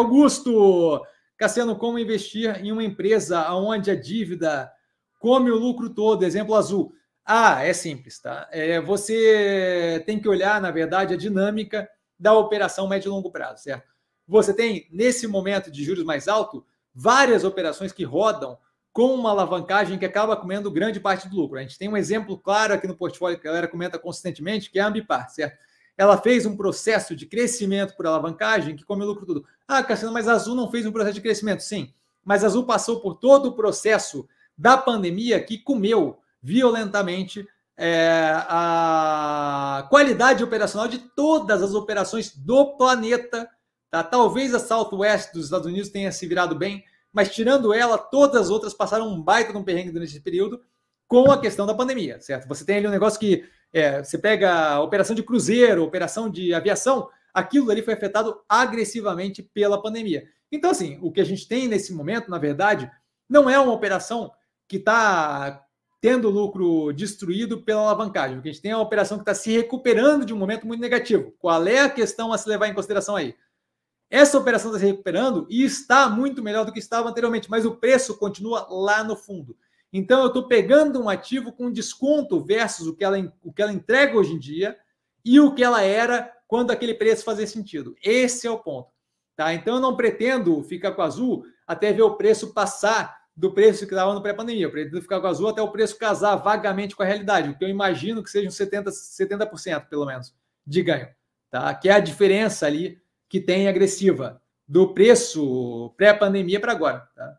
Augusto, Cassiano, como investir em uma empresa onde a dívida come o lucro todo? Exemplo azul. Ah, é simples, tá? É, você tem que olhar, na verdade, a dinâmica da operação médio e longo prazo, certo? Você tem, nesse momento de juros mais alto, várias operações que rodam com uma alavancagem que acaba comendo grande parte do lucro. A gente tem um exemplo claro aqui no portfólio que a galera comenta consistentemente, que é a Ambipar, certo? ela fez um processo de crescimento por alavancagem que come lucro tudo. Ah, Cassiano, mas a Azul não fez um processo de crescimento. Sim, mas a Azul passou por todo o processo da pandemia que comeu violentamente é, a qualidade operacional de todas as operações do planeta. Tá? Talvez a Southwest dos Estados Unidos tenha se virado bem, mas tirando ela, todas as outras passaram um baita de um perrengue nesse período com a questão da pandemia, certo? Você tem ali um negócio que é, você pega operação de cruzeiro, operação de aviação, aquilo ali foi afetado agressivamente pela pandemia. Então, assim, o que a gente tem nesse momento, na verdade, não é uma operação que está tendo lucro destruído pela alavancagem. O que a gente tem é uma operação que está se recuperando de um momento muito negativo. Qual é a questão a se levar em consideração aí? Essa operação está se recuperando e está muito melhor do que estava anteriormente, mas o preço continua lá no fundo. Então, eu estou pegando um ativo com desconto versus o que, ela, o que ela entrega hoje em dia e o que ela era quando aquele preço fazia sentido. Esse é o ponto. Tá? Então, eu não pretendo ficar com azul até ver o preço passar do preço que estava no pré-pandemia. Eu pretendo ficar com azul até o preço casar vagamente com a realidade, o que eu imagino que um 70%, 70% pelo menos de ganho. Tá? Que é a diferença ali que tem agressiva do preço pré-pandemia para agora. Tá?